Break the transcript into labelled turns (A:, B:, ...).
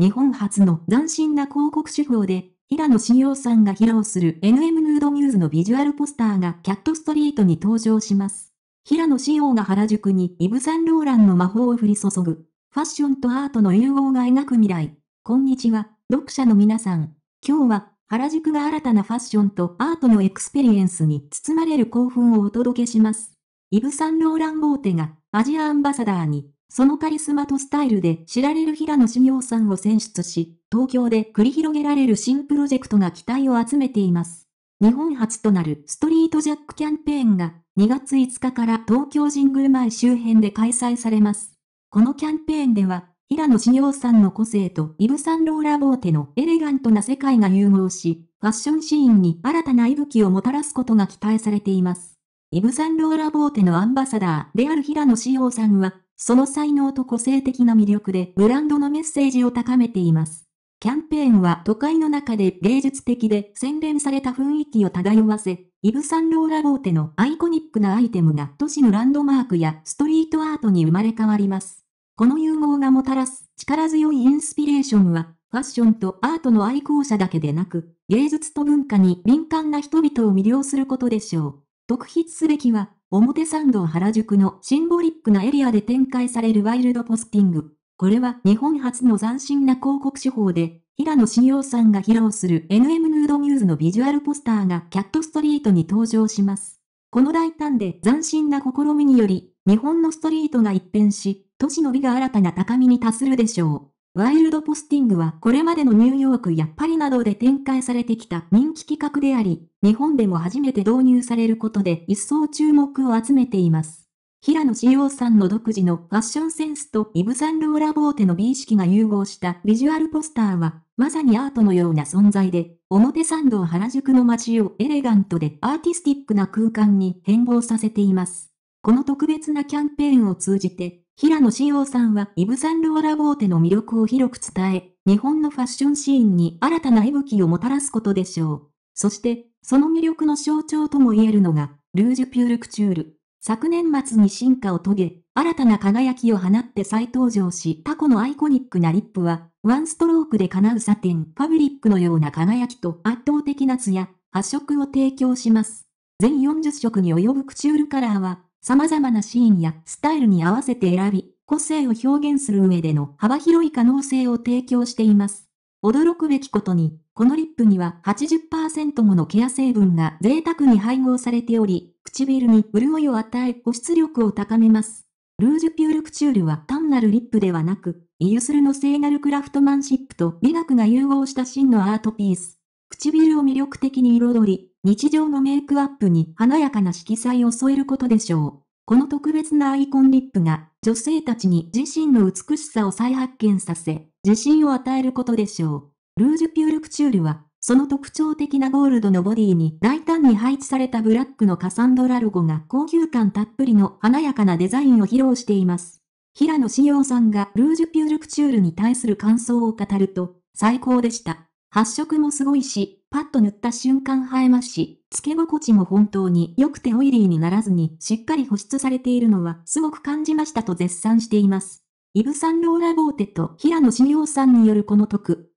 A: 日本初の斬新な広告手法で、平野紫耀さんが披露する NM ヌードミューズのビジュアルポスターがキャットストリートに登場します。平野紫耀が原宿にイブ・サンローランの魔法を降り注ぐ。ファッションとアートの融合が描く未来。こんにちは、読者の皆さん。今日は、原宿が新たなファッションとアートのエクスペリエンスに包まれる興奮をお届けします。イブ・サンローラン・ボーテがアジアアンバサダーにそのカリスマとスタイルで知られる平野紫耀さんを選出し、東京で繰り広げられる新プロジェクトが期待を集めています。日本初となるストリートジャックキャンペーンが2月5日から東京神宮前周辺で開催されます。このキャンペーンでは、平野紫耀さんの個性とイブ・サンローラ・ボーテのエレガントな世界が融合し、ファッションシーンに新たな息吹をもたらすことが期待されています。イブ・サンローラ・ボーテのアンバサダーである平野紫耀さんは、その才能と個性的な魅力でブランドのメッセージを高めています。キャンペーンは都会の中で芸術的で洗練された雰囲気を漂わせ、イブ・サンローラ・ボーテのアイコニックなアイテムが都市のランドマークやストリートアートに生まれ変わります。この融合がもたらす力強いインスピレーションは、ファッションとアートの愛好者だけでなく、芸術と文化に敏感な人々を魅了することでしょう。特筆すべきは、表参道原宿のシンボリックなエリアで展開されるワイルドポスティング。これは日本初の斬新な広告手法で、平野紫耀さんが披露する NM ヌードミューズのビジュアルポスターがキャットストリートに登場します。この大胆で斬新な試みにより、日本のストリートが一変し、都市の美が新たな高みに達するでしょう。ワイルドポスティングはこれまでのニューヨークやパリなどで展開されてきた人気企画であり、日本でも初めて導入されることで一層注目を集めています。平野志耀さんの独自のファッションセンスとイブ・サンローラ・ボーテの美意識が融合したビジュアルポスターは、まさにアートのような存在で、表参道原宿の街をエレガントでアーティスティックな空間に変貌させています。この特別なキャンペーンを通じて、平野紫耀さんはイブ・サンローラ・ボーテの魅力を広く伝え、日本のファッションシーンに新たな息吹をもたらすことでしょう。そして、その魅力の象徴とも言えるのが、ルージュ・ピュール・クチュール。昨年末に進化を遂げ、新たな輝きを放って再登場し、タコのアイコニックなリップは、ワンストロークで叶うサテン、ファブリックのような輝きと圧倒的なツヤ、発色を提供します。全40色に及ぶクチュールカラーは、様々なシーンやスタイルに合わせて選び、個性を表現する上での幅広い可能性を提供しています。驚くべきことに、このリップには80%ものケア成分が贅沢に配合されており、唇に潤いを与え保湿力を高めます。ルージュピュールクチュールは単なるリップではなく、イユスルの聖なるクラフトマンシップと美学が融合した真のアートピース。唇を魅力的に彩り、日常のメイクアップに華やかな色彩を添えることでしょう。この特別なアイコンリップが、女性たちに自身の美しさを再発見させ、自信を与えることでしょう。ルージュピュールクチュールは、その特徴的なゴールドのボディに大胆に配置されたブラックのカサンドラロゴが高級感たっぷりの華やかなデザインを披露しています。平野紫耀さんがルージュピュールクチュールに対する感想を語ると、最高でした。発色もすごいし、パッと塗った瞬間映えますし、付け心地も本当に良くてオイリーにならずにしっかり保湿されているのはすごく感じましたと絶賛しています。イブ・サンローラ・ボーテと平野志陽さんによるこの特、